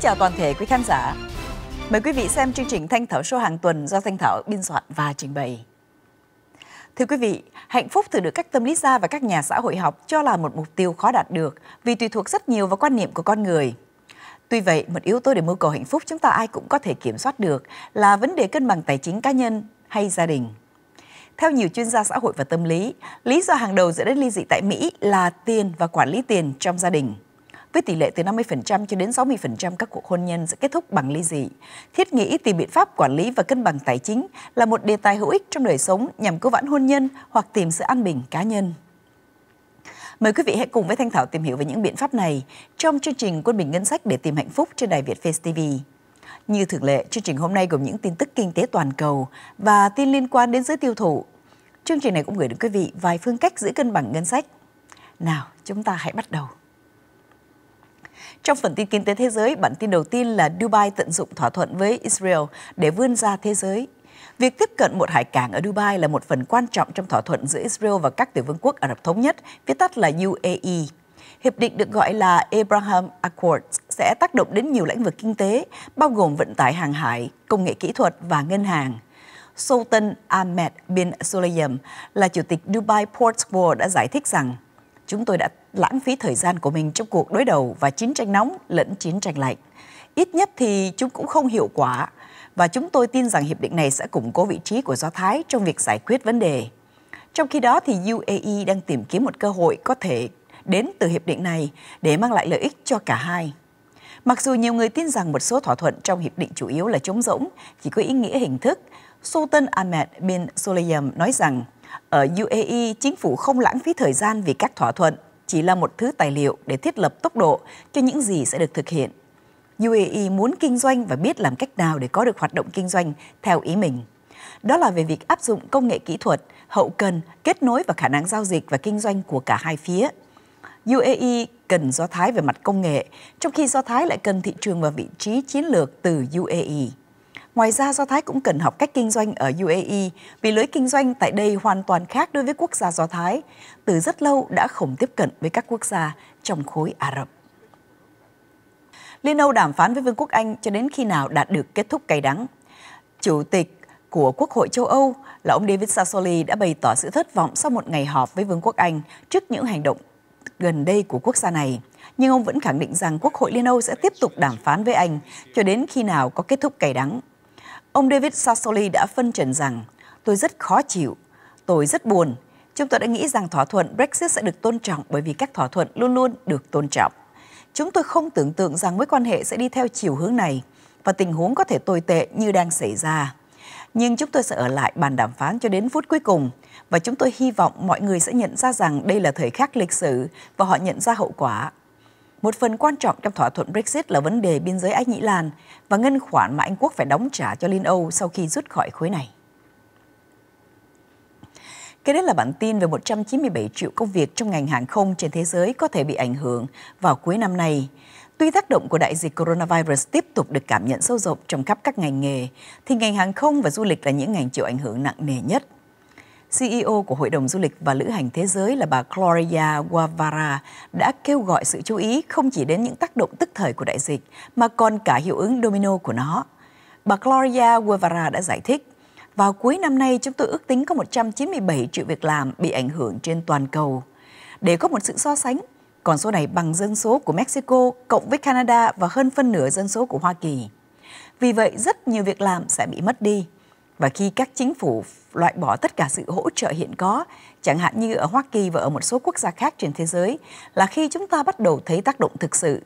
chào toàn thể quý khán giả. Mời quý vị xem chương trình Thanh Thảo số hàng tuần do Thanh Thảo biên soạn và trình bày. Thưa quý vị, hạnh phúc từ được các tâm lý gia và các nhà xã hội học cho là một mục tiêu khó đạt được vì tùy thuộc rất nhiều vào quan niệm của con người. Tuy vậy, một yếu tố để mưu cầu hạnh phúc chúng ta ai cũng có thể kiểm soát được là vấn đề cân bằng tài chính cá nhân hay gia đình. Theo nhiều chuyên gia xã hội và tâm lý, lý do hàng đầu dẫn đến ly dị tại Mỹ là tiền và quản lý tiền trong gia đình – với tỷ lệ từ 50% cho đến 60% các cuộc hôn nhân sẽ kết thúc bằng ly dị. Thiết nghĩ tìm biện pháp quản lý và cân bằng tài chính là một đề tài hữu ích trong đời sống nhằm cứu vãn hôn nhân hoặc tìm sự an bình cá nhân. Mời quý vị hãy cùng với Thanh Thảo tìm hiểu về những biện pháp này trong chương trình Quân Bình Ngân sách để tìm hạnh phúc trên đài Việt Face TV. Như thường lệ, chương trình hôm nay gồm những tin tức kinh tế toàn cầu và tin liên quan đến giới tiêu thụ. Chương trình này cũng gửi đến quý vị vài phương cách giữ cân bằng ngân sách. Nào, chúng ta hãy bắt đầu. Trong phần tin kinh tế thế giới, bản tin đầu tiên là Dubai tận dụng thỏa thuận với Israel để vươn ra thế giới. Việc tiếp cận một hải cảng ở Dubai là một phần quan trọng trong thỏa thuận giữa Israel và các tiểu vương quốc Ả Rập Thống Nhất, viết tắt là UAE. Hiệp định được gọi là Abraham Accords sẽ tác động đến nhiều lĩnh vực kinh tế, bao gồm vận tải hàng hải, công nghệ kỹ thuật và ngân hàng. Sultan Ahmed bin Sulayem là chủ tịch Dubai Ports World đã giải thích rằng chúng tôi đã lãng phí thời gian của mình trong cuộc đối đầu và chiến tranh nóng lẫn chiến tranh lạnh. Ít nhất thì chúng cũng không hiệu quả và chúng tôi tin rằng hiệp định này sẽ củng cố vị trí của Do Thái trong việc giải quyết vấn đề. Trong khi đó thì UAE đang tìm kiếm một cơ hội có thể đến từ hiệp định này để mang lại lợi ích cho cả hai. Mặc dù nhiều người tin rằng một số thỏa thuận trong hiệp định chủ yếu là trống rỗng, chỉ có ý nghĩa hình thức, Sultan Ahmed bin Sulayem nói rằng ở UAE, chính phủ không lãng phí thời gian vì các thỏa thuận chỉ là một thứ tài liệu để thiết lập tốc độ cho những gì sẽ được thực hiện. UAE muốn kinh doanh và biết làm cách nào để có được hoạt động kinh doanh theo ý mình. Đó là về việc áp dụng công nghệ kỹ thuật, hậu cần, kết nối và khả năng giao dịch và kinh doanh của cả hai phía. UAE cần Do Thái về mặt công nghệ, trong khi Do Thái lại cần thị trường và vị trí chiến lược từ UAE. Ngoài ra, Do Thái cũng cần học cách kinh doanh ở UAE vì lưới kinh doanh tại đây hoàn toàn khác đối với quốc gia Do Thái. Từ rất lâu đã không tiếp cận với các quốc gia trong khối Ả Rập. Liên Âu đàm phán với Vương quốc Anh cho đến khi nào đạt được kết thúc cay đắng. Chủ tịch của Quốc hội châu Âu là ông David Sassoli đã bày tỏ sự thất vọng sau một ngày họp với Vương quốc Anh trước những hành động gần đây của quốc gia này. Nhưng ông vẫn khẳng định rằng Quốc hội Liên Âu sẽ tiếp tục đàm phán với Anh cho đến khi nào có kết thúc cày đắng. Ông David Sassoli đã phân trần rằng Tôi rất khó chịu, tôi rất buồn. Chúng tôi đã nghĩ rằng thỏa thuận Brexit sẽ được tôn trọng bởi vì các thỏa thuận luôn luôn được tôn trọng. Chúng tôi không tưởng tượng rằng mối quan hệ sẽ đi theo chiều hướng này và tình huống có thể tồi tệ như đang xảy ra. Nhưng chúng tôi sẽ ở lại bàn đàm phán cho đến phút cuối cùng và chúng tôi hy vọng mọi người sẽ nhận ra rằng đây là thời khắc lịch sử và họ nhận ra hậu quả một phần quan trọng trong thỏa thuận Brexit là vấn đề biên giới Ái Nhĩ Lan và ngân khoản mà Anh Quốc phải đóng trả cho Liên Âu sau khi rút khỏi khối này. Cái đến là bản tin về 197 triệu công việc trong ngành hàng không trên thế giới có thể bị ảnh hưởng vào cuối năm nay. Tuy tác động của đại dịch coronavirus tiếp tục được cảm nhận sâu rộng trong khắp các ngành nghề, thì ngành hàng không và du lịch là những ngành chịu ảnh hưởng nặng nề nhất – CEO của Hội đồng Du lịch và Lữ hành Thế giới là bà Gloria Guevara đã kêu gọi sự chú ý không chỉ đến những tác động tức thời của đại dịch mà còn cả hiệu ứng domino của nó. Bà Gloria Guevara đã giải thích, vào cuối năm nay chúng tôi ước tính có 197 triệu việc làm bị ảnh hưởng trên toàn cầu. Để có một sự so sánh, còn số này bằng dân số của Mexico cộng với Canada và hơn phân nửa dân số của Hoa Kỳ. Vì vậy, rất nhiều việc làm sẽ bị mất đi. Và khi các chính phủ loại bỏ tất cả sự hỗ trợ hiện có, chẳng hạn như ở Hoa Kỳ và ở một số quốc gia khác trên thế giới, là khi chúng ta bắt đầu thấy tác động thực sự.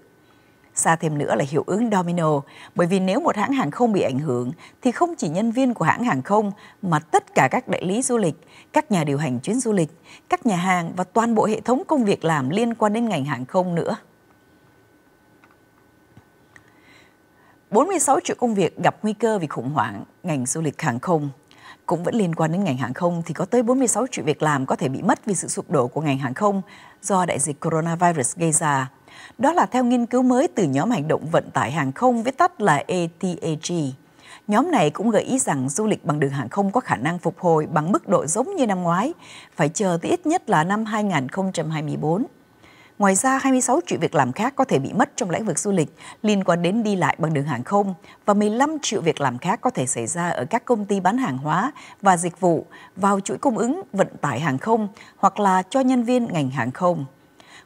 Xa thêm nữa là hiệu ứng domino, bởi vì nếu một hãng hàng không bị ảnh hưởng thì không chỉ nhân viên của hãng hàng không mà tất cả các đại lý du lịch, các nhà điều hành chuyến du lịch, các nhà hàng và toàn bộ hệ thống công việc làm liên quan đến ngành hàng không nữa. 46 triệu công việc gặp nguy cơ vì khủng hoảng ngành du lịch hàng không. Cũng vẫn liên quan đến ngành hàng không thì có tới 46 triệu việc làm có thể bị mất vì sự sụp đổ của ngành hàng không do đại dịch coronavirus gây ra. Đó là theo nghiên cứu mới từ nhóm hành động vận tải hàng không viết tắt là ATAG. Nhóm này cũng gợi ý rằng du lịch bằng đường hàng không có khả năng phục hồi bằng mức độ giống như năm ngoái, phải chờ tới ít nhất là năm 2024. Ngoài ra, 26 triệu việc làm khác có thể bị mất trong lĩnh vực du lịch liên quan đến đi lại bằng đường hàng không và 15 triệu việc làm khác có thể xảy ra ở các công ty bán hàng hóa và dịch vụ vào chuỗi cung ứng vận tải hàng không hoặc là cho nhân viên ngành hàng không.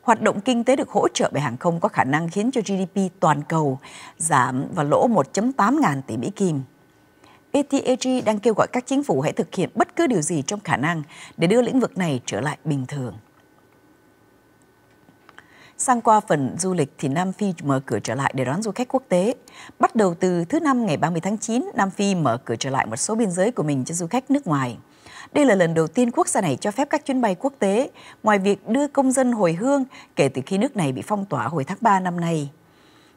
Hoạt động kinh tế được hỗ trợ bởi hàng không có khả năng khiến cho GDP toàn cầu giảm và lỗ 1.8 ngàn tỷ Mỹ Kim. ATAG đang kêu gọi các chính phủ hãy thực hiện bất cứ điều gì trong khả năng để đưa lĩnh vực này trở lại bình thường. Sang qua phần du lịch thì Nam Phi mở cửa trở lại để đón du khách quốc tế. Bắt đầu từ thứ Năm ngày 30 tháng 9, Nam Phi mở cửa trở lại một số biên giới của mình cho du khách nước ngoài. Đây là lần đầu tiên quốc gia này cho phép các chuyến bay quốc tế, ngoài việc đưa công dân hồi hương kể từ khi nước này bị phong tỏa hồi tháng 3 năm nay.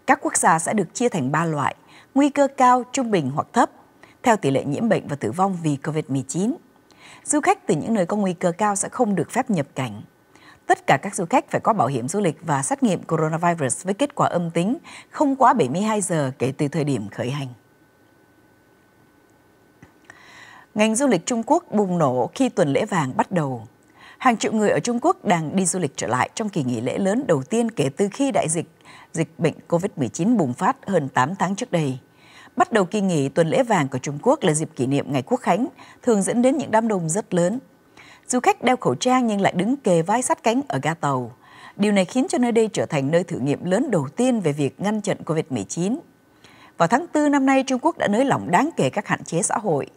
Các quốc gia sẽ được chia thành 3 loại, nguy cơ cao, trung bình hoặc thấp, theo tỷ lệ nhiễm bệnh và tử vong vì COVID-19. Du khách từ những nơi có nguy cơ cao sẽ không được phép nhập cảnh tất cả các du khách phải có bảo hiểm du lịch và xét nghiệm coronavirus với kết quả âm tính không quá 72 giờ kể từ thời điểm khởi hành. Ngành du lịch Trung Quốc bùng nổ khi tuần lễ vàng bắt đầu. Hàng triệu người ở Trung Quốc đang đi du lịch trở lại trong kỳ nghỉ lễ lớn đầu tiên kể từ khi đại dịch dịch bệnh COVID-19 bùng phát hơn 8 tháng trước đây. Bắt đầu kỳ nghỉ tuần lễ vàng của Trung Quốc là dịp kỷ niệm Ngày Quốc Khánh, thường dẫn đến những đám đông rất lớn, Du khách đeo khẩu trang nhưng lại đứng kề vai sát cánh ở ga tàu. Điều này khiến cho nơi đây trở thành nơi thử nghiệm lớn đầu tiên về việc ngăn chặn COVID-19. Vào tháng 4 năm nay, Trung Quốc đã nới lỏng đáng kể các hạn chế xã hội.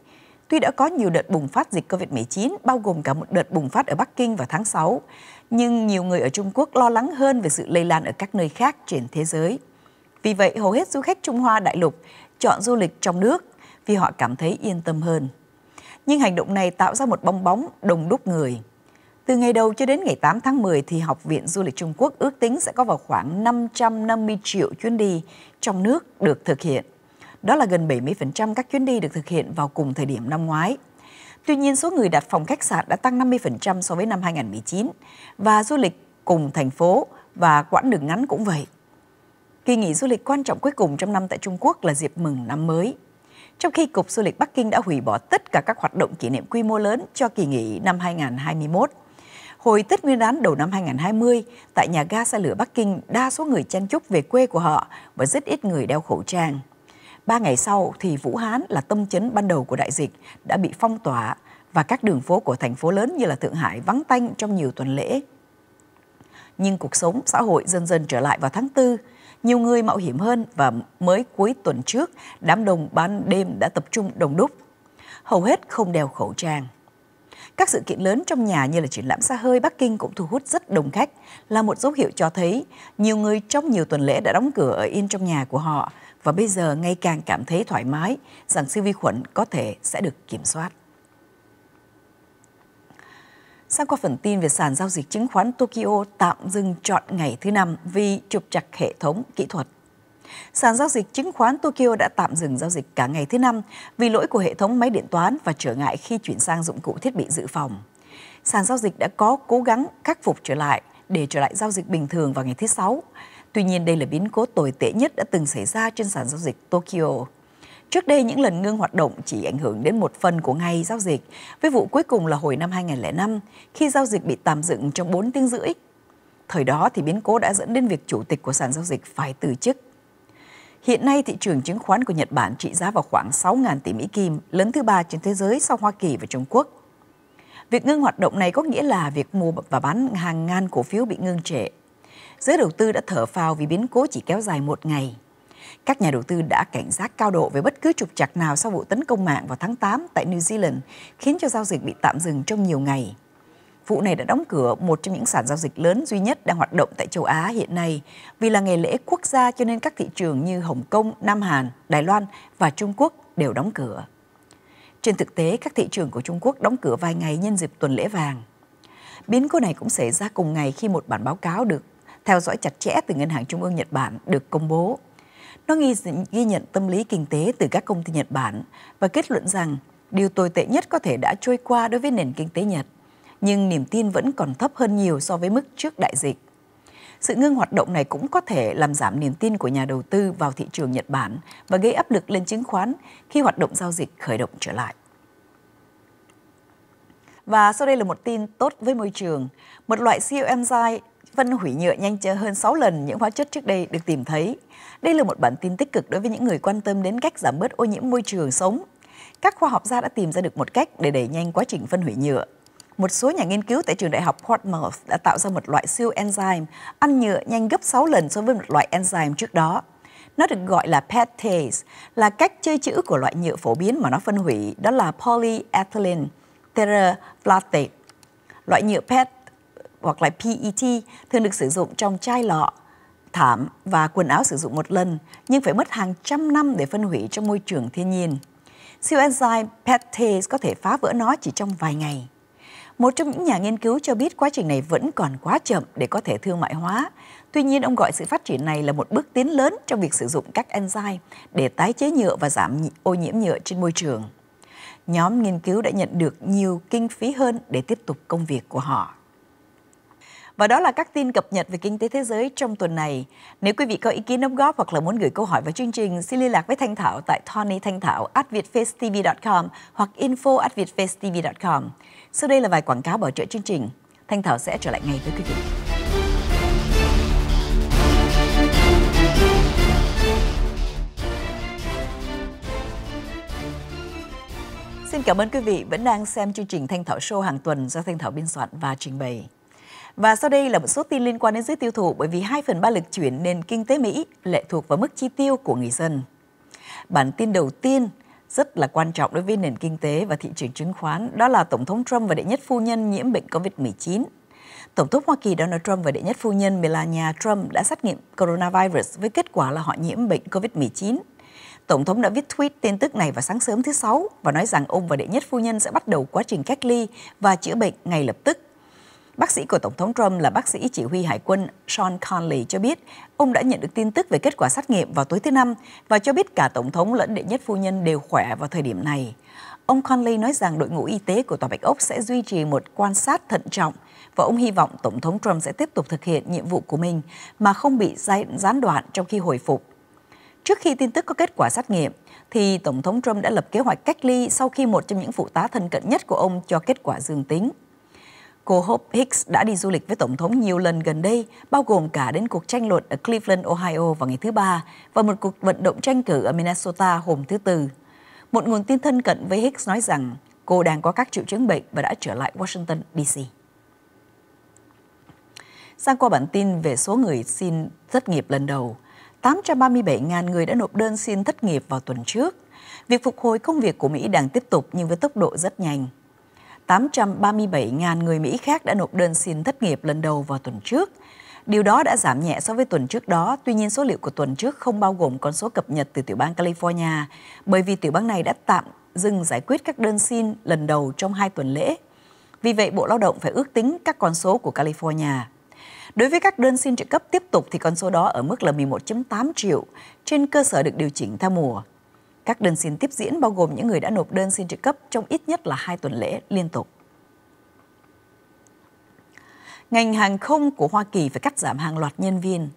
Tuy đã có nhiều đợt bùng phát dịch COVID-19, bao gồm cả một đợt bùng phát ở Bắc Kinh vào tháng 6, nhưng nhiều người ở Trung Quốc lo lắng hơn về sự lây lan ở các nơi khác trên thế giới. Vì vậy, hầu hết du khách Trung Hoa đại lục chọn du lịch trong nước vì họ cảm thấy yên tâm hơn nhưng hành động này tạo ra một bong bóng đồng đúc người. Từ ngày đầu cho đến ngày 8 tháng 10 thì Học viện Du lịch Trung Quốc ước tính sẽ có vào khoảng 550 triệu chuyến đi trong nước được thực hiện. Đó là gần 70% các chuyến đi được thực hiện vào cùng thời điểm năm ngoái. Tuy nhiên, số người đặt phòng khách sạn đã tăng 50% so với năm 2019 và du lịch cùng thành phố và quãng đường ngắn cũng vậy. Kỳ nghỉ du lịch quan trọng cuối cùng trong năm tại Trung Quốc là dịp mừng năm mới trong khi Cục Du lịch Bắc Kinh đã hủy bỏ tất cả các hoạt động kỷ niệm quy mô lớn cho kỳ nghỉ năm 2021. Hồi Tết Nguyên đán đầu năm 2020, tại nhà ga xe lửa Bắc Kinh, đa số người chen chúc về quê của họ và rất ít người đeo khẩu trang. Ba ngày sau thì Vũ Hán là tâm chấn ban đầu của đại dịch đã bị phong tỏa và các đường phố của thành phố lớn như là Thượng Hải vắng tanh trong nhiều tuần lễ. Nhưng cuộc sống xã hội dần dần trở lại vào tháng 4, nhiều người mạo hiểm hơn và mới cuối tuần trước, đám đông ban đêm đã tập trung đông đúc. Hầu hết không đeo khẩu trang. Các sự kiện lớn trong nhà như là triển lãm xa hơi Bắc Kinh cũng thu hút rất đông khách, là một dấu hiệu cho thấy nhiều người trong nhiều tuần lễ đã đóng cửa ở yên trong nhà của họ và bây giờ ngày càng cảm thấy thoải mái rằng siêu vi khuẩn có thể sẽ được kiểm soát. Sang qua phần tin về sàn giao dịch chứng khoán Tokyo tạm dừng chọn ngày thứ năm vì trục chặt hệ thống kỹ thuật. Sàn giao dịch chứng khoán Tokyo đã tạm dừng giao dịch cả ngày thứ năm vì lỗi của hệ thống máy điện toán và trở ngại khi chuyển sang dụng cụ thiết bị dự phòng. Sàn giao dịch đã có cố gắng khắc phục trở lại để trở lại giao dịch bình thường vào ngày thứ sáu. Tuy nhiên đây là biến cố tồi tệ nhất đã từng xảy ra trên sàn giao dịch Tokyo. Trước đây những lần ngưng hoạt động chỉ ảnh hưởng đến một phần của ngày giao dịch, với vụ cuối cùng là hồi năm 2005 khi giao dịch bị tạm dừng trong 4 tiếng rưỡi. Thời đó thì biến cố đã dẫn đến việc chủ tịch của sàn giao dịch phải từ chức. Hiện nay thị trường chứng khoán của Nhật Bản trị giá vào khoảng 6.000 tỷ Mỹ Kim, lớn thứ ba trên thế giới sau Hoa Kỳ và Trung Quốc. Việc ngưng hoạt động này có nghĩa là việc mua và bán hàng ngàn cổ phiếu bị ngưng trệ. Giới đầu tư đã thở phào vì biến cố chỉ kéo dài một ngày. Các nhà đầu tư đã cảnh giác cao độ về bất cứ trục trặc nào sau vụ tấn công mạng vào tháng 8 tại New Zealand, khiến cho giao dịch bị tạm dừng trong nhiều ngày. Vụ này đã đóng cửa một trong những sàn giao dịch lớn duy nhất đang hoạt động tại châu Á hiện nay. Vì là ngày lễ quốc gia cho nên các thị trường như Hồng Kông, Nam Hàn, Đài Loan và Trung Quốc đều đóng cửa. Trên thực tế, các thị trường của Trung Quốc đóng cửa vài ngày nhân dịp tuần lễ vàng. Biến cố này cũng xảy ra cùng ngày khi một bản báo cáo được theo dõi chặt chẽ từ Ngân hàng Trung ương Nhật Bản được công bố. Nó ghi, ghi nhận tâm lý kinh tế từ các công ty Nhật Bản và kết luận rằng điều tồi tệ nhất có thể đã trôi qua đối với nền kinh tế Nhật, nhưng niềm tin vẫn còn thấp hơn nhiều so với mức trước đại dịch. Sự ngưng hoạt động này cũng có thể làm giảm niềm tin của nhà đầu tư vào thị trường Nhật Bản và gây áp lực lên chứng khoán khi hoạt động giao dịch khởi động trở lại. Và sau đây là một tin tốt với môi trường. Một loại siêu enzyme phân hủy nhựa nhanh hơn 6 lần những hóa chất trước đây được tìm thấy. Đây là một bản tin tích cực đối với những người quan tâm đến cách giảm bớt ô nhiễm môi trường sống. Các khoa học gia đã tìm ra được một cách để đẩy nhanh quá trình phân hủy nhựa. Một số nhà nghiên cứu tại trường đại học Portsmouth đã tạo ra một loại siêu enzyme ăn nhựa nhanh gấp 6 lần so với một loại enzyme trước đó. Nó được gọi là PETase, là cách chơi chữ của loại nhựa phổ biến mà nó phân hủy, đó là polyethylene terephthalate. Loại nhựa PET hoặc là PET thường được sử dụng trong chai lọ, thảm và quần áo sử dụng một lần nhưng phải mất hàng trăm năm để phân hủy trong môi trường thiên nhiên. Siêu enzyme PETase có thể phá vỡ nó chỉ trong vài ngày. Một trong những nhà nghiên cứu cho biết quá trình này vẫn còn quá chậm để có thể thương mại hóa. Tuy nhiên, ông gọi sự phát triển này là một bước tiến lớn trong việc sử dụng các enzyme để tái chế nhựa và giảm ô nhiễm nhựa trên môi trường. Nhóm nghiên cứu đã nhận được nhiều kinh phí hơn để tiếp tục công việc của họ. Và đó là các tin cập nhật về kinh tế thế giới trong tuần này. Nếu quý vị có ý kiến đóng góp hoặc là muốn gửi câu hỏi vào chương trình, xin liên lạc với Thanh Thảo tại Tony vietfacetv.com hoặc info vietfacetv.com. Sau đây là vài quảng cáo bảo trợ chương trình. Thanh Thảo sẽ trở lại ngay với quý vị. Xin cảm ơn quý vị vẫn đang xem chương trình Thanh Thảo Show hàng tuần do Thanh Thảo biên soạn và trình bày. Và sau đây là một số tin liên quan đến giới tiêu thụ bởi vì 2 phần 3 lực chuyển nền kinh tế Mỹ lệ thuộc vào mức chi tiêu của người dân. Bản tin đầu tiên rất là quan trọng đối với nền kinh tế và thị trường chứng khoán đó là Tổng thống Trump và đệ nhất phu nhân nhiễm bệnh COVID-19. Tổng thống Hoa Kỳ Donald Trump và đệ nhất phu nhân Melania Trump đã xét nghiệm coronavirus với kết quả là họ nhiễm bệnh COVID-19. Tổng thống đã viết tweet tin tức này vào sáng sớm thứ Sáu và nói rằng ông và đệ nhất phu nhân sẽ bắt đầu quá trình cách ly và chữa bệnh ngay lập tức. Bác sĩ của Tổng thống Trump là bác sĩ chỉ huy hải quân Sean Conley cho biết ông đã nhận được tin tức về kết quả xét nghiệm vào tối thứ Năm và cho biết cả Tổng thống lẫn đệ nhất phu nhân đều khỏe vào thời điểm này. Ông Conley nói rằng đội ngũ y tế của Tòa Bạch Ốc sẽ duy trì một quan sát thận trọng và ông hy vọng Tổng thống Trump sẽ tiếp tục thực hiện nhiệm vụ của mình mà không bị gián đoạn trong khi hồi phục. Trước khi tin tức có kết quả xét nghiệm, thì Tổng thống Trump đã lập kế hoạch cách ly sau khi một trong những phụ tá thân cận nhất của ông cho kết quả dương tính. Cô Hope Hicks đã đi du lịch với Tổng thống nhiều lần gần đây, bao gồm cả đến cuộc tranh luận ở Cleveland, Ohio vào ngày thứ Ba và một cuộc vận động tranh cử ở Minnesota hôm thứ Tư. Một nguồn tin thân cận với Hicks nói rằng cô đang có các triệu chứng bệnh và đã trở lại Washington, D.C. Sang qua bản tin về số người xin thất nghiệp lần đầu, 837.000 người đã nộp đơn xin thất nghiệp vào tuần trước. Việc phục hồi công việc của Mỹ đang tiếp tục nhưng với tốc độ rất nhanh. 837.000 người Mỹ khác đã nộp đơn xin thất nghiệp lần đầu vào tuần trước. Điều đó đã giảm nhẹ so với tuần trước đó, tuy nhiên số liệu của tuần trước không bao gồm con số cập nhật từ tiểu bang California, bởi vì tiểu bang này đã tạm dừng giải quyết các đơn xin lần đầu trong hai tuần lễ. Vì vậy, Bộ Lao động phải ước tính các con số của California. Đối với các đơn xin trợ cấp tiếp tục thì con số đó ở mức là 11.8 triệu, trên cơ sở được điều chỉnh theo mùa. Các đơn xin tiếp diễn bao gồm những người đã nộp đơn xin trợ cấp trong ít nhất là 2 tuần lễ liên tục. Ngành hàng không của Hoa Kỳ phải cắt giảm hàng loạt nhân viên.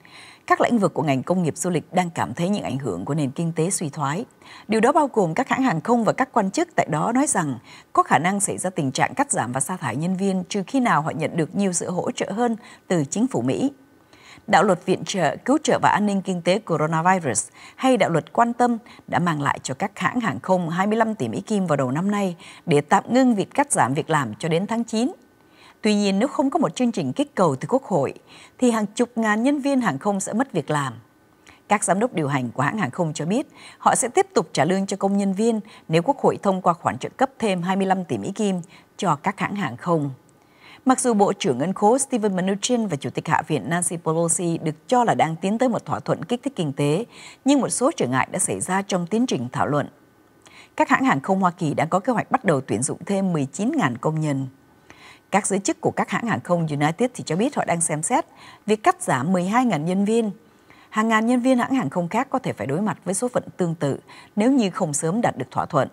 Các lĩnh vực của ngành công nghiệp du lịch đang cảm thấy những ảnh hưởng của nền kinh tế suy thoái. Điều đó bao gồm các hãng hàng không và các quan chức tại đó nói rằng có khả năng xảy ra tình trạng cắt giảm và sa thải nhân viên trừ khi nào họ nhận được nhiều sự hỗ trợ hơn từ chính phủ Mỹ đạo luật viện trợ, cứu trợ và an ninh kinh tế coronavirus hay đạo luật quan tâm đã mang lại cho các hãng hàng không 25 tỷ Mỹ Kim vào đầu năm nay để tạm ngưng việc cắt giảm việc làm cho đến tháng 9. Tuy nhiên, nếu không có một chương trình kích cầu từ Quốc hội, thì hàng chục ngàn nhân viên hàng không sẽ mất việc làm. Các giám đốc điều hành của hãng hàng không cho biết họ sẽ tiếp tục trả lương cho công nhân viên nếu Quốc hội thông qua khoản trợ cấp thêm 25 tỷ Mỹ Kim cho các hãng hàng không. Mặc dù Bộ trưởng Ngân khố Steven Mnuchin và Chủ tịch Hạ viện Nancy Pelosi được cho là đang tiến tới một thỏa thuận kích thích kinh tế, nhưng một số trở ngại đã xảy ra trong tiến trình thảo luận. Các hãng hàng không Hoa Kỳ đã có kế hoạch bắt đầu tuyển dụng thêm 19.000 công nhân. Các giới chức của các hãng hàng không United thì cho biết họ đang xem xét việc cắt giảm 12.000 nhân viên. Hàng ngàn nhân viên hãng hàng không khác có thể phải đối mặt với số phận tương tự nếu như không sớm đạt được thỏa thuận.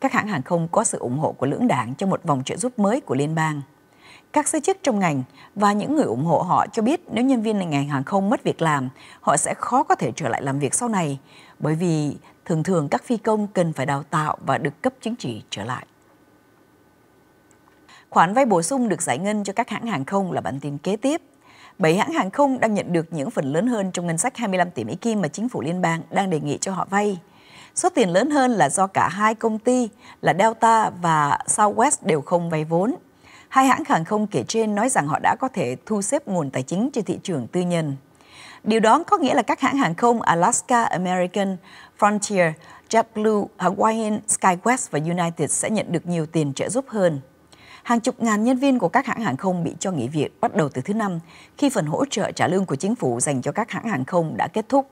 Các hãng hàng không có sự ủng hộ của lưỡng đảng cho một vòng trợ giúp mới của liên bang. Các giới chức trong ngành và những người ủng hộ họ cho biết nếu nhân viên ngành hàng không mất việc làm, họ sẽ khó có thể trở lại làm việc sau này, bởi vì thường thường các phi công cần phải đào tạo và được cấp chứng chỉ trở lại. Khoản vay bổ sung được giải ngân cho các hãng hàng không là bản tin kế tiếp. bảy hãng hàng không đang nhận được những phần lớn hơn trong ngân sách 25 tỷ Mỹ Kim mà chính phủ liên bang đang đề nghị cho họ vay. Số tiền lớn hơn là do cả hai công ty là Delta và Southwest đều không vay vốn. Hai hãng hàng không kể trên nói rằng họ đã có thể thu xếp nguồn tài chính trên thị trường tư nhân. Điều đó có nghĩa là các hãng hàng không Alaska American, Frontier, JetBlue, Hawaiian, SkyWest và United sẽ nhận được nhiều tiền trợ giúp hơn. Hàng chục ngàn nhân viên của các hãng hàng không bị cho nghỉ việc bắt đầu từ thứ Năm khi phần hỗ trợ trả lương của chính phủ dành cho các hãng hàng không đã kết thúc.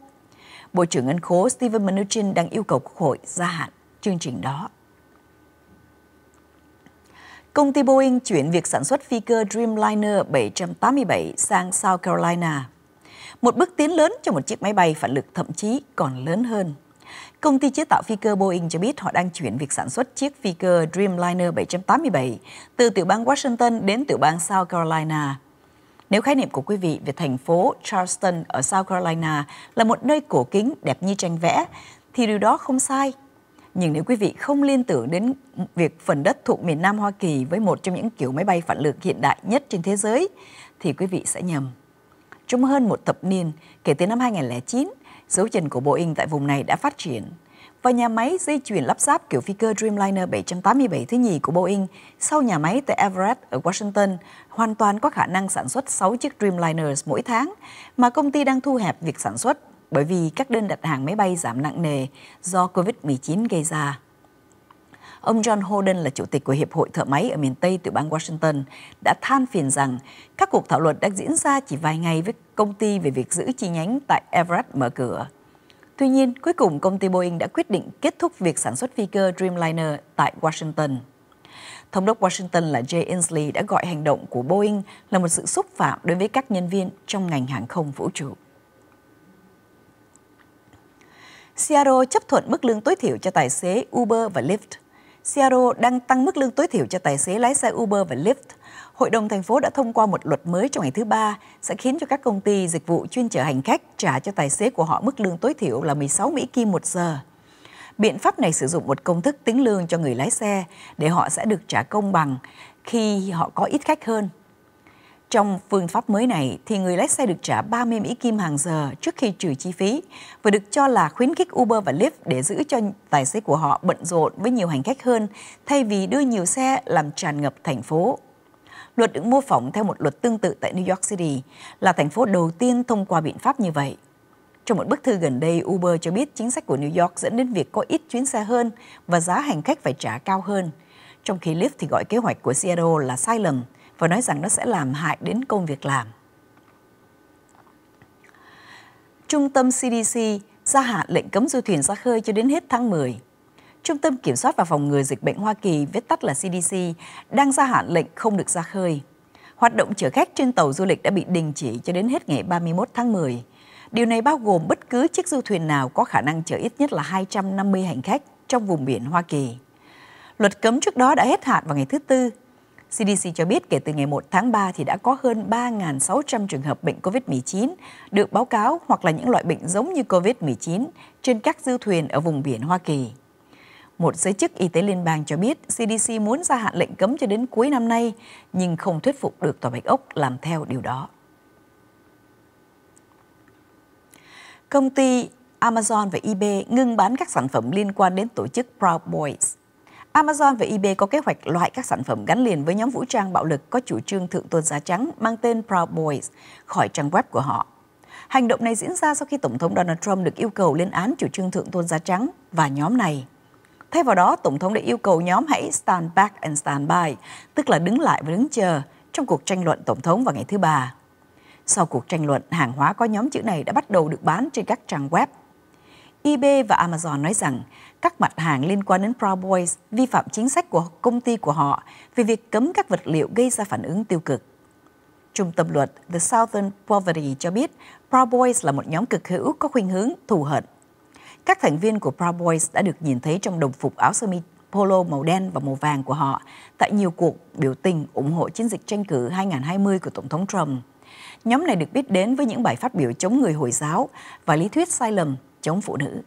Bộ trưởng Ngân khố Steven Mnuchin đang yêu cầu Quốc hội gia hạn chương trình đó công ty Boeing chuyển việc sản xuất phi cơ Dreamliner 787 sang South Carolina. Một bước tiến lớn cho một chiếc máy bay phản lực thậm chí còn lớn hơn. Công ty chế tạo phi cơ Boeing cho biết họ đang chuyển việc sản xuất chiếc phi cơ Dreamliner 787 từ tiểu bang Washington đến tiểu bang South Carolina. Nếu khái niệm của quý vị về thành phố Charleston ở South Carolina là một nơi cổ kính đẹp như tranh vẽ, thì điều đó không sai nhưng nếu quý vị không liên tưởng đến việc phần đất thuộc miền Nam Hoa Kỳ với một trong những kiểu máy bay phản lực hiện đại nhất trên thế giới, thì quý vị sẽ nhầm. Trong hơn một thập niên, kể từ năm 2009, dấu chân của Boeing tại vùng này đã phát triển. Và nhà máy dây chuyền lắp ráp kiểu phi cơ Dreamliner 787 thứ nhì của Boeing sau nhà máy tại Everett ở Washington hoàn toàn có khả năng sản xuất 6 chiếc Dreamliners mỗi tháng, mà công ty đang thu hẹp việc sản xuất bởi vì các đơn đặt hàng máy bay giảm nặng nề do Covid-19 gây ra. Ông John Holden là chủ tịch của Hiệp hội Thợ máy ở miền Tây tiểu bang Washington đã than phiền rằng các cuộc thảo luận đã diễn ra chỉ vài ngày với công ty về việc giữ chi nhánh tại Everett mở cửa. Tuy nhiên, cuối cùng công ty Boeing đã quyết định kết thúc việc sản xuất phi cơ Dreamliner tại Washington. Thống đốc Washington là Jay Inslee đã gọi hành động của Boeing là một sự xúc phạm đối với các nhân viên trong ngành hàng không vũ trụ. Seattle chấp thuận mức lương tối thiểu cho tài xế Uber và Lyft. Seattle đang tăng mức lương tối thiểu cho tài xế lái xe Uber và Lyft. Hội đồng thành phố đã thông qua một luật mới trong ngày thứ ba sẽ khiến cho các công ty dịch vụ chuyên chở hành khách trả cho tài xế của họ mức lương tối thiểu là 16 Mỹ Kim một giờ. Biện pháp này sử dụng một công thức tính lương cho người lái xe để họ sẽ được trả công bằng khi họ có ít khách hơn trong phương pháp mới này thì người lái xe được trả 30 Mỹ Kim hàng giờ trước khi trừ chi phí và được cho là khuyến khích Uber và Lyft để giữ cho tài xế của họ bận rộn với nhiều hành khách hơn thay vì đưa nhiều xe làm tràn ngập thành phố. Luật được mô phỏng theo một luật tương tự tại New York City là thành phố đầu tiên thông qua biện pháp như vậy. Trong một bức thư gần đây, Uber cho biết chính sách của New York dẫn đến việc có ít chuyến xe hơn và giá hành khách phải trả cao hơn. Trong khi Lyft thì gọi kế hoạch của Seattle là sai lầm – và nói rằng nó sẽ làm hại đến công việc làm. Trung tâm CDC gia hạn lệnh cấm du thuyền ra khơi cho đến hết tháng 10. Trung tâm Kiểm soát và Phòng ngừa Dịch bệnh Hoa Kỳ, viết tắt là CDC, đang gia hạn lệnh không được ra khơi. Hoạt động chở khách trên tàu du lịch đã bị đình chỉ cho đến hết ngày 31 tháng 10. Điều này bao gồm bất cứ chiếc du thuyền nào có khả năng chở ít nhất là 250 hành khách trong vùng biển Hoa Kỳ. Luật cấm trước đó đã hết hạn vào ngày thứ Tư, CDC cho biết kể từ ngày 1 tháng 3 thì đã có hơn 3.600 trường hợp bệnh COVID-19 được báo cáo hoặc là những loại bệnh giống như COVID-19 trên các du thuyền ở vùng biển Hoa Kỳ. Một giới chức y tế liên bang cho biết CDC muốn gia hạn lệnh cấm cho đến cuối năm nay, nhưng không thuyết phục được Tòa Bạch Ốc làm theo điều đó. Công ty Amazon và eBay ngưng bán các sản phẩm liên quan đến tổ chức Proud Boys – Amazon và eBay có kế hoạch loại các sản phẩm gắn liền với nhóm vũ trang bạo lực có chủ trương thượng tôn da trắng mang tên Proud Boys khỏi trang web của họ. Hành động này diễn ra sau khi Tổng thống Donald Trump được yêu cầu lên án chủ trương thượng tôn da trắng và nhóm này. Thay vào đó, Tổng thống đã yêu cầu nhóm hãy stand back and stand by, tức là đứng lại và đứng chờ, trong cuộc tranh luận Tổng thống vào ngày thứ Ba. Sau cuộc tranh luận, hàng hóa có nhóm chữ này đã bắt đầu được bán trên các trang web. eBay và Amazon nói rằng các mặt hàng liên quan đến Proud Boys vi phạm chính sách của công ty của họ về việc cấm các vật liệu gây ra phản ứng tiêu cực. Trung tâm luật The Southern Poverty cho biết Proud Boys là một nhóm cực hữu có khuynh hướng thù hận. Các thành viên của Proud Boys đã được nhìn thấy trong đồng phục áo sơ mi polo màu đen và màu vàng của họ tại nhiều cuộc biểu tình ủng hộ chiến dịch tranh cử 2020 của Tổng thống Trump. Nhóm này được biết đến với những bài phát biểu chống người Hồi giáo và lý thuyết sai lầm chống phụ nữ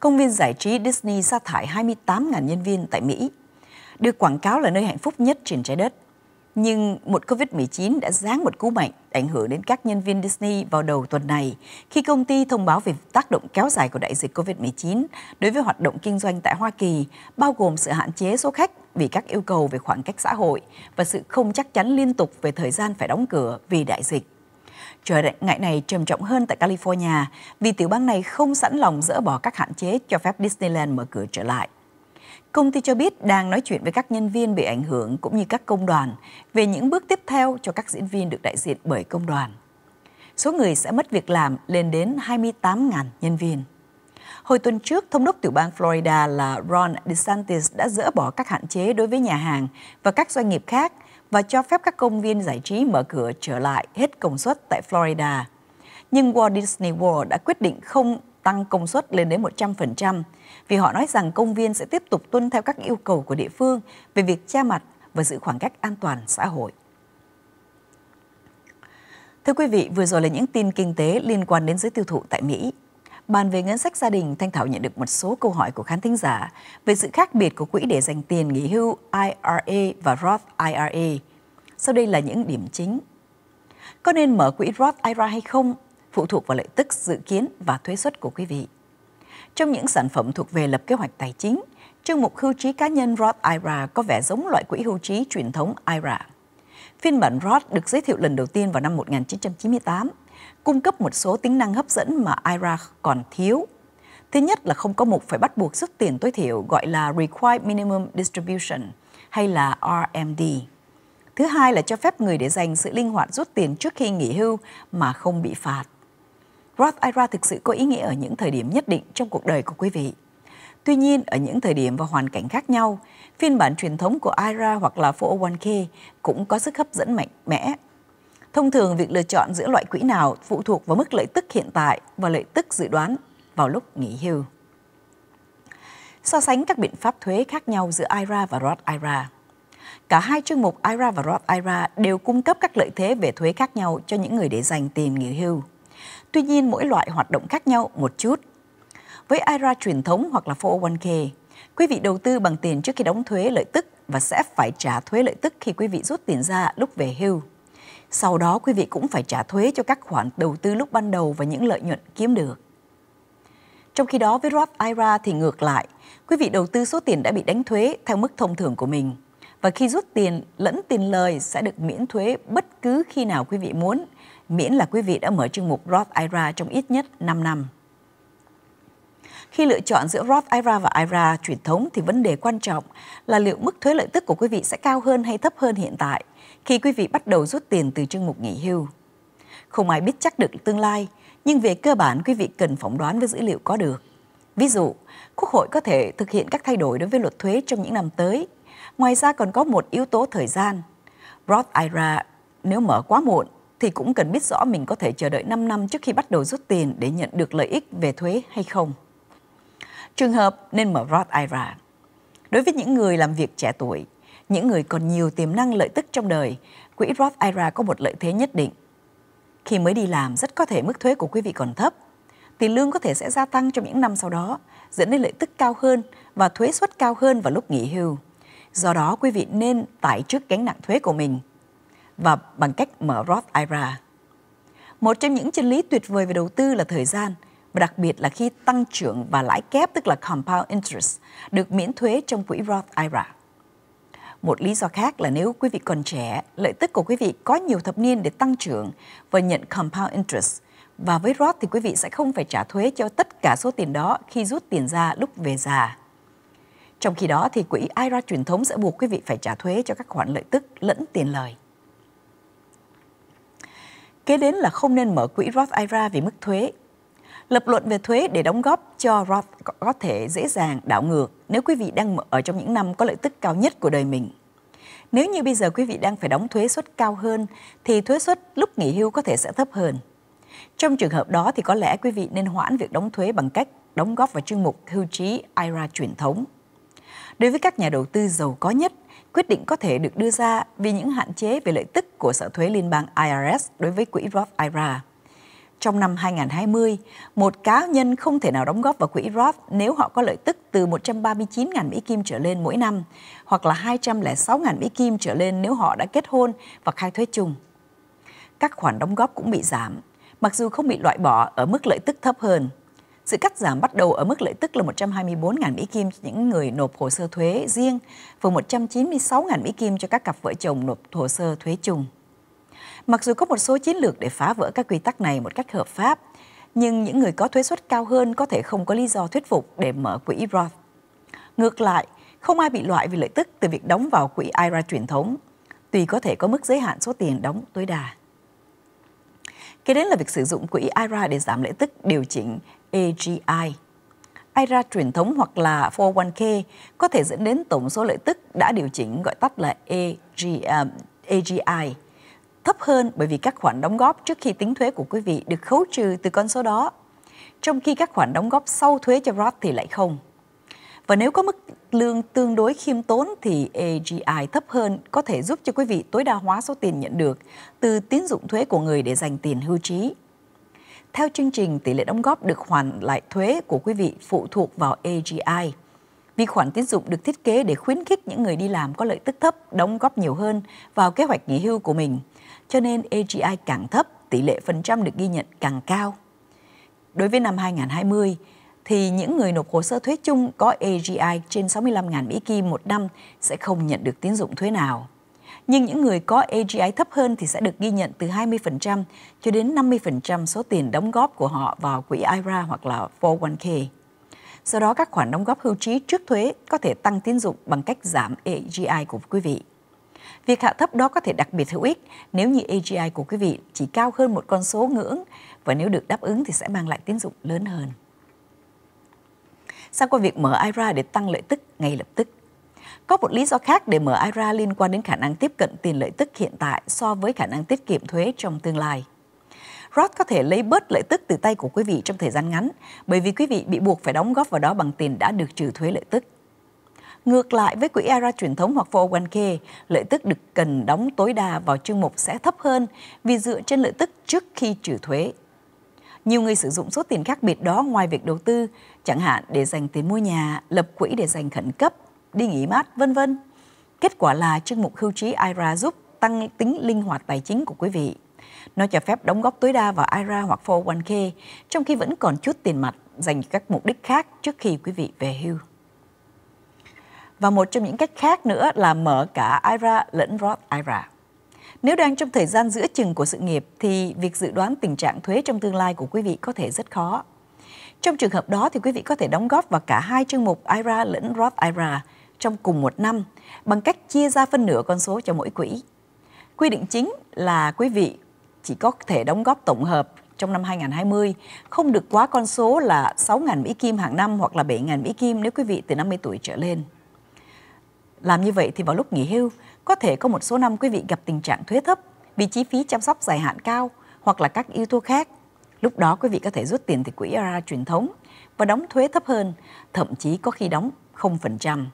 công viên giải trí Disney sa thải 28.000 nhân viên tại Mỹ, được quảng cáo là nơi hạnh phúc nhất trên trái đất. Nhưng một Covid-19 đã giáng một cú mạnh ảnh hưởng đến các nhân viên Disney vào đầu tuần này khi công ty thông báo về tác động kéo dài của đại dịch Covid-19 đối với hoạt động kinh doanh tại Hoa Kỳ, bao gồm sự hạn chế số khách vì các yêu cầu về khoảng cách xã hội và sự không chắc chắn liên tục về thời gian phải đóng cửa vì đại dịch trở ngại này trầm trọng hơn tại California vì tiểu bang này không sẵn lòng dỡ bỏ các hạn chế cho phép Disneyland mở cửa trở lại. Công ty cho biết đang nói chuyện với các nhân viên bị ảnh hưởng cũng như các công đoàn về những bước tiếp theo cho các diễn viên được đại diện bởi công đoàn. Số người sẽ mất việc làm lên đến 28.000 nhân viên. Hồi tuần trước, Thống đốc tiểu bang Florida là Ron DeSantis đã dỡ bỏ các hạn chế đối với nhà hàng và các doanh nghiệp khác – và cho phép các công viên giải trí mở cửa trở lại hết công suất tại Florida. Nhưng Walt Disney World đã quyết định không tăng công suất lên đến 100% vì họ nói rằng công viên sẽ tiếp tục tuân theo các yêu cầu của địa phương về việc che mặt và giữ khoảng cách an toàn xã hội. Thưa quý vị, vừa rồi là những tin kinh tế liên quan đến giới tiêu thụ tại Mỹ. Bàn về ngân sách gia đình, Thanh Thảo nhận được một số câu hỏi của khán thính giả về sự khác biệt của quỹ để dành tiền nghỉ hưu IRA và Roth IRA. Sau đây là những điểm chính. Có nên mở quỹ Roth IRA hay không? Phụ thuộc vào lợi tức dự kiến và thuế suất của quý vị. Trong những sản phẩm thuộc về lập kế hoạch tài chính, chương mục hưu trí cá nhân Roth IRA có vẻ giống loại quỹ hưu trí truyền thống IRA. Phiên bản Roth được giới thiệu lần đầu tiên vào năm 1998 cung cấp một số tính năng hấp dẫn mà IRA còn thiếu. Thứ nhất là không có mục phải bắt buộc rút tiền tối thiểu gọi là Required Minimum Distribution hay là RMD. Thứ hai là cho phép người để dành sự linh hoạt rút tiền trước khi nghỉ hưu mà không bị phạt. Roth IRA thực sự có ý nghĩa ở những thời điểm nhất định trong cuộc đời của quý vị. Tuy nhiên, ở những thời điểm và hoàn cảnh khác nhau, phiên bản truyền thống của IRA hoặc là 401k cũng có sức hấp dẫn mạnh mẽ Thông thường việc lựa chọn giữa loại quỹ nào phụ thuộc vào mức lợi tức hiện tại và lợi tức dự đoán vào lúc nghỉ hưu. So sánh các biện pháp thuế khác nhau giữa IRA và Roth IRA. Cả hai chương mục IRA và Roth IRA đều cung cấp các lợi thế về thuế khác nhau cho những người để dành tiền nghỉ hưu. Tuy nhiên, mỗi loại hoạt động khác nhau một chút. Với IRA truyền thống hoặc là 401k, quý vị đầu tư bằng tiền trước khi đóng thuế lợi tức và sẽ phải trả thuế lợi tức khi quý vị rút tiền ra lúc về hưu. Sau đó quý vị cũng phải trả thuế cho các khoản đầu tư lúc ban đầu và những lợi nhuận kiếm được. Trong khi đó với Roth IRA thì ngược lại, quý vị đầu tư số tiền đã bị đánh thuế theo mức thông thường của mình. Và khi rút tiền lẫn tiền lời sẽ được miễn thuế bất cứ khi nào quý vị muốn, miễn là quý vị đã mở chương mục Roth IRA trong ít nhất 5 năm. Khi lựa chọn giữa Roth IRA và IRA truyền thống thì vấn đề quan trọng là liệu mức thuế lợi tức của quý vị sẽ cao hơn hay thấp hơn hiện tại – khi quý vị bắt đầu rút tiền từ chương mục nghỉ hưu. Không ai biết chắc được tương lai, nhưng về cơ bản quý vị cần phỏng đoán với dữ liệu có được. Ví dụ, Quốc hội có thể thực hiện các thay đổi đối với luật thuế trong những năm tới. Ngoài ra còn có một yếu tố thời gian. Roth IRA nếu mở quá muộn thì cũng cần biết rõ mình có thể chờ đợi 5 năm trước khi bắt đầu rút tiền để nhận được lợi ích về thuế hay không. Trường hợp nên mở Roth IRA. Đối với những người làm việc trẻ tuổi, những người còn nhiều tiềm năng lợi tức trong đời, quỹ Roth IRA có một lợi thế nhất định. Khi mới đi làm, rất có thể mức thuế của quý vị còn thấp. Tiền lương có thể sẽ gia tăng trong những năm sau đó, dẫn đến lợi tức cao hơn và thuế suất cao hơn vào lúc nghỉ hưu. Do đó, quý vị nên tải trước gánh nặng thuế của mình và bằng cách mở Roth IRA. Một trong những chân lý tuyệt vời về đầu tư là thời gian, và đặc biệt là khi tăng trưởng và lãi kép tức là compound interest được miễn thuế trong quỹ Roth IRA. Một lý do khác là nếu quý vị còn trẻ, lợi tức của quý vị có nhiều thập niên để tăng trưởng và nhận compound interest. Và với Roth thì quý vị sẽ không phải trả thuế cho tất cả số tiền đó khi rút tiền ra lúc về già. Trong khi đó thì quỹ IRA truyền thống sẽ buộc quý vị phải trả thuế cho các khoản lợi tức lẫn tiền lời. Kế đến là không nên mở quỹ Roth IRA vì mức thuế lập luận về thuế để đóng góp cho Roth có thể dễ dàng đảo ngược nếu quý vị đang ở trong những năm có lợi tức cao nhất của đời mình. Nếu như bây giờ quý vị đang phải đóng thuế suất cao hơn thì thuế suất lúc nghỉ hưu có thể sẽ thấp hơn. Trong trường hợp đó thì có lẽ quý vị nên hoãn việc đóng thuế bằng cách đóng góp vào chương mục hưu trí IRA truyền thống. Đối với các nhà đầu tư giàu có nhất, quyết định có thể được đưa ra vì những hạn chế về lợi tức của sở thuế liên bang IRS đối với quỹ Roth IRA. Trong năm 2020, một cá nhân không thể nào đóng góp vào quỹ Roth nếu họ có lợi tức từ 139.000 Mỹ Kim trở lên mỗi năm, hoặc là 206.000 Mỹ Kim trở lên nếu họ đã kết hôn và khai thuế chung. Các khoản đóng góp cũng bị giảm, mặc dù không bị loại bỏ ở mức lợi tức thấp hơn. Sự cắt giảm bắt đầu ở mức lợi tức là 124.000 Mỹ Kim cho những người nộp hồ sơ thuế riêng và 196.000 Mỹ Kim cho các cặp vợ chồng nộp hồ sơ thuế chung. Mặc dù có một số chiến lược để phá vỡ các quy tắc này một cách hợp pháp, nhưng những người có thuế suất cao hơn có thể không có lý do thuyết phục để mở quỹ Roth. Ngược lại, không ai bị loại vì lợi tức từ việc đóng vào quỹ IRA truyền thống, tùy có thể có mức giới hạn số tiền đóng tối đa. Kế đến là việc sử dụng quỹ IRA để giảm lợi tức điều chỉnh AGI. IRA truyền thống hoặc là 401k có thể dẫn đến tổng số lợi tức đã điều chỉnh gọi tắt là AG, um, à, AGI thấp hơn bởi vì các khoản đóng góp trước khi tính thuế của quý vị được khấu trừ từ con số đó, trong khi các khoản đóng góp sau thuế cho Roth thì lại không. Và nếu có mức lương tương đối khiêm tốn thì AGI thấp hơn có thể giúp cho quý vị tối đa hóa số tiền nhận được từ tín dụng thuế của người để dành tiền hưu trí. Theo chương trình, tỷ lệ đóng góp được hoàn lại thuế của quý vị phụ thuộc vào AGI. Vì khoản tín dụng được thiết kế để khuyến khích những người đi làm có lợi tức thấp đóng góp nhiều hơn vào kế hoạch nghỉ hưu của mình – cho nên AGI càng thấp, tỷ lệ phần trăm được ghi nhận càng cao. Đối với năm 2020, thì những người nộp hồ sơ thuế chung có AGI trên 65.000 Mỹ Kim một năm sẽ không nhận được tín dụng thuế nào. Nhưng những người có AGI thấp hơn thì sẽ được ghi nhận từ 20% cho đến 50% số tiền đóng góp của họ vào quỹ IRA hoặc là 401k. Sau đó các khoản đóng góp hưu trí trước thuế có thể tăng tín dụng bằng cách giảm AGI của quý vị. Việc hạ thấp đó có thể đặc biệt hữu ích nếu như AGI của quý vị chỉ cao hơn một con số ngưỡng và nếu được đáp ứng thì sẽ mang lại tín dụng lớn hơn. Sang qua việc mở IRA để tăng lợi tức ngay lập tức. Có một lý do khác để mở IRA liên quan đến khả năng tiếp cận tiền lợi tức hiện tại so với khả năng tiết kiệm thuế trong tương lai. Roth có thể lấy bớt lợi tức từ tay của quý vị trong thời gian ngắn bởi vì quý vị bị buộc phải đóng góp vào đó bằng tiền đã được trừ thuế lợi tức. Ngược lại với quỹ ERA truyền thống hoặc 401k, lợi tức được cần đóng tối đa vào chương mục sẽ thấp hơn vì dựa trên lợi tức trước khi trừ thuế. Nhiều người sử dụng số tiền khác biệt đó ngoài việc đầu tư, chẳng hạn để dành tiền mua nhà, lập quỹ để dành khẩn cấp, đi nghỉ mát, vân vân. Kết quả là chương mục hưu trí IRA giúp tăng tính linh hoạt tài chính của quý vị. Nó cho phép đóng góp tối đa vào IRA hoặc 401k, trong khi vẫn còn chút tiền mặt dành các mục đích khác trước khi quý vị về hưu và một trong những cách khác nữa là mở cả IRA lẫn Roth IRA. Nếu đang trong thời gian giữa chừng của sự nghiệp thì việc dự đoán tình trạng thuế trong tương lai của quý vị có thể rất khó. Trong trường hợp đó thì quý vị có thể đóng góp vào cả hai chương mục IRA lẫn Roth IRA trong cùng một năm bằng cách chia ra phân nửa con số cho mỗi quỹ. Quy định chính là quý vị chỉ có thể đóng góp tổng hợp trong năm 2020, không được quá con số là 6.000 Mỹ Kim hàng năm hoặc là 7.000 Mỹ Kim nếu quý vị từ 50 tuổi trở lên. Làm như vậy thì vào lúc nghỉ hưu, có thể có một số năm quý vị gặp tình trạng thuế thấp vì chi phí chăm sóc dài hạn cao hoặc là các yếu tố khác. Lúc đó quý vị có thể rút tiền từ quỹ IRA truyền thống và đóng thuế thấp hơn, thậm chí có khi đóng 0%.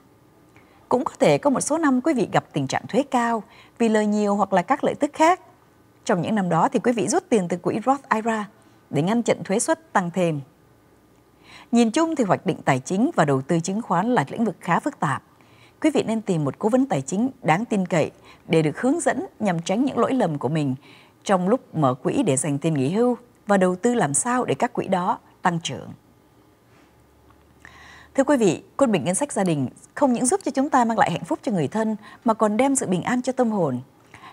Cũng có thể có một số năm quý vị gặp tình trạng thuế cao vì lời nhiều hoặc là các lợi tức khác. Trong những năm đó thì quý vị rút tiền từ quỹ Roth IRA để ngăn chặn thuế suất tăng thêm. Nhìn chung thì hoạch định tài chính và đầu tư chứng khoán là lĩnh vực khá phức tạp quý vị nên tìm một cố vấn tài chính đáng tin cậy để được hướng dẫn nhằm tránh những lỗi lầm của mình trong lúc mở quỹ để dành tiền nghỉ hưu và đầu tư làm sao để các quỹ đó tăng trưởng. Thưa quý vị, quân bình ngân sách gia đình không những giúp cho chúng ta mang lại hạnh phúc cho người thân mà còn đem sự bình an cho tâm hồn.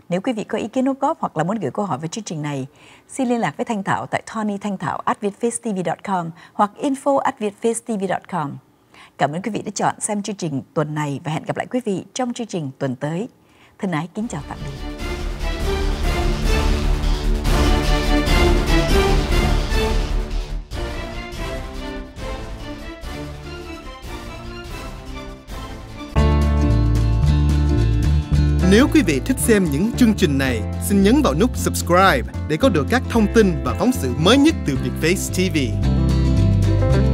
Nếu quý vị có ý kiến đóng góp hoặc là muốn gửi câu hỏi về chương trình này, xin liên lạc với Thanh Thảo tại tonythanhtharao@vietfacetv.com hoặc info@vietfacetv.com. Cảm ơn quý vị đã chọn xem chương trình tuần này và hẹn gặp lại quý vị trong chương trình tuần tới. Thân ái kính chào tạm biệt. Nếu quý vị thích xem những chương trình này, xin nhấn vào nút subscribe để có được các thông tin và phóng sự mới nhất từ Vietface TV.